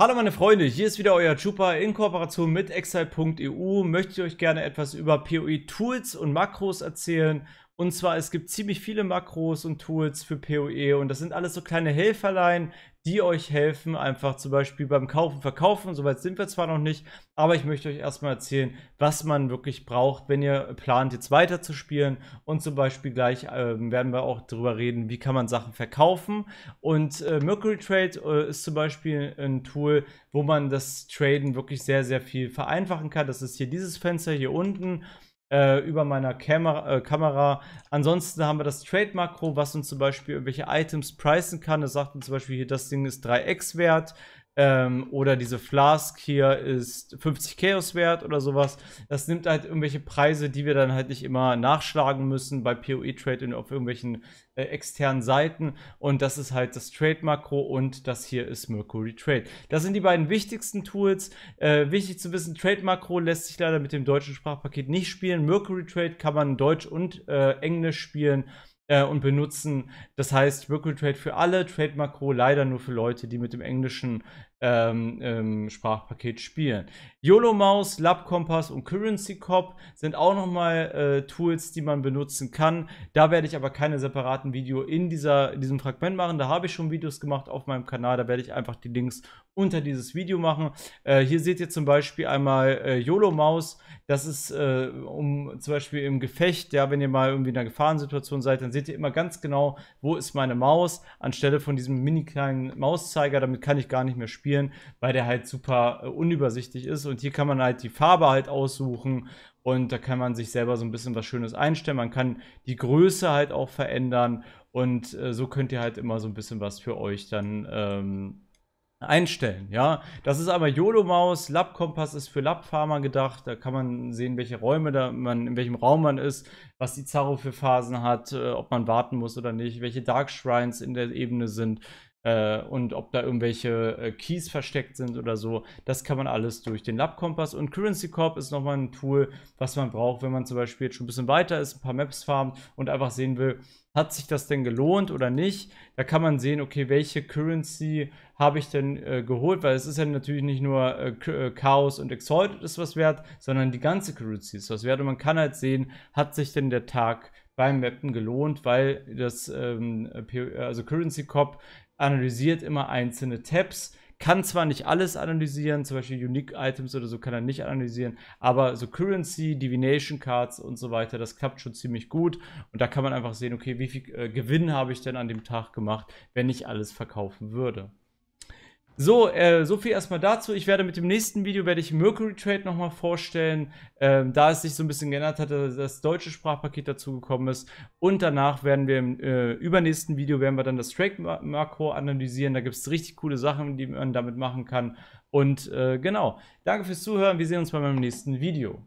Hallo meine Freunde, hier ist wieder euer Chupa in Kooperation mit Excel.eu. Möchte ich euch gerne etwas über POE Tools und Makros erzählen und zwar, es gibt ziemlich viele Makros und Tools für PoE und das sind alles so kleine Helferlein, die euch helfen, einfach zum Beispiel beim Kaufen, Verkaufen, soweit sind wir zwar noch nicht, aber ich möchte euch erstmal erzählen, was man wirklich braucht, wenn ihr plant, jetzt weiter zu spielen und zum Beispiel gleich äh, werden wir auch darüber reden, wie kann man Sachen verkaufen und äh, Mercury Trade äh, ist zum Beispiel ein Tool, wo man das Traden wirklich sehr, sehr viel vereinfachen kann. Das ist hier dieses Fenster hier unten äh, über meiner Kamera, äh, Kamera. Ansonsten haben wir das Trade-Makro, was uns zum Beispiel irgendwelche Items pricen kann. Es sagt uns zum Beispiel hier, das Ding ist 3x wert. Ähm, oder diese Flask hier ist 50 Chaos wert oder sowas. Das nimmt halt irgendwelche Preise, die wir dann halt nicht immer nachschlagen müssen bei PoE Trade und auf irgendwelchen äh, externen Seiten. Und das ist halt das Trade Makro und das hier ist Mercury Trade. Das sind die beiden wichtigsten Tools. Äh, wichtig zu wissen, Trade Makro lässt sich leider mit dem deutschen Sprachpaket nicht spielen. Mercury Trade kann man Deutsch und äh, Englisch spielen äh, und benutzen. Das heißt, Recruit für alle, Trade Makro leider nur für Leute, die mit dem englischen ähm, ähm, Sprachpaket spielen. YOLO Mouse, Lab Compass und Currency Cop sind auch nochmal äh, Tools, die man benutzen kann. Da werde ich aber keine separaten Video in, in diesem Fragment machen. Da habe ich schon Videos gemacht auf meinem Kanal. Da werde ich einfach die Links unter dieses Video machen. Äh, hier seht ihr zum Beispiel einmal äh, YOLO Mouse. Das ist äh, um zum Beispiel im Gefecht, ja, wenn ihr mal irgendwie in einer Gefahrensituation seid, dann seht ihr immer ganz genau, wo ist meine Maus, anstelle von diesem mini kleinen Mauszeiger, damit kann ich gar nicht mehr spielen, weil der halt super äh, unübersichtlich ist. Und hier kann man halt die Farbe halt aussuchen und da kann man sich selber so ein bisschen was Schönes einstellen. Man kann die Größe halt auch verändern und äh, so könnt ihr halt immer so ein bisschen was für euch dann. Ähm, einstellen, ja. Das ist aber YOLO-Maus, Lab-Kompass ist für Lab-Farmer gedacht, da kann man sehen, welche Räume da man, in welchem Raum man ist, was die Zaro für Phasen hat, äh, ob man warten muss oder nicht, welche Dark Shrines in der Ebene sind, äh, und ob da irgendwelche äh, Keys versteckt sind oder so. Das kann man alles durch den Lab-Kompass. Und Currency Corp ist nochmal ein Tool, was man braucht, wenn man zum Beispiel jetzt schon ein bisschen weiter ist, ein paar Maps farmt und einfach sehen will, hat sich das denn gelohnt oder nicht? Da kann man sehen, okay, welche Currency habe ich denn äh, geholt? Weil es ist ja natürlich nicht nur äh, äh, Chaos und Exalted ist was wert, sondern die ganze Currency ist was wert. Und man kann halt sehen, hat sich denn der Tag beim Mappen gelohnt, weil das ähm, also Currency Cop analysiert immer einzelne Tabs, kann zwar nicht alles analysieren, zum Beispiel Unique Items oder so kann er nicht analysieren, aber so Currency, Divination Cards und so weiter, das klappt schon ziemlich gut und da kann man einfach sehen, okay, wie viel äh, Gewinn habe ich denn an dem Tag gemacht, wenn ich alles verkaufen würde. So, äh, so viel erstmal dazu. Ich werde mit dem nächsten Video werde ich Mercury Trade nochmal vorstellen, ähm, da es sich so ein bisschen geändert hat, dass das deutsche Sprachpaket dazugekommen ist. Und danach werden wir im äh, übernächsten Video werden wir dann das Trade-Makro analysieren. Da gibt es richtig coole Sachen, die man damit machen kann. Und äh, genau, danke fürs Zuhören. Wir sehen uns bei meinem nächsten Video.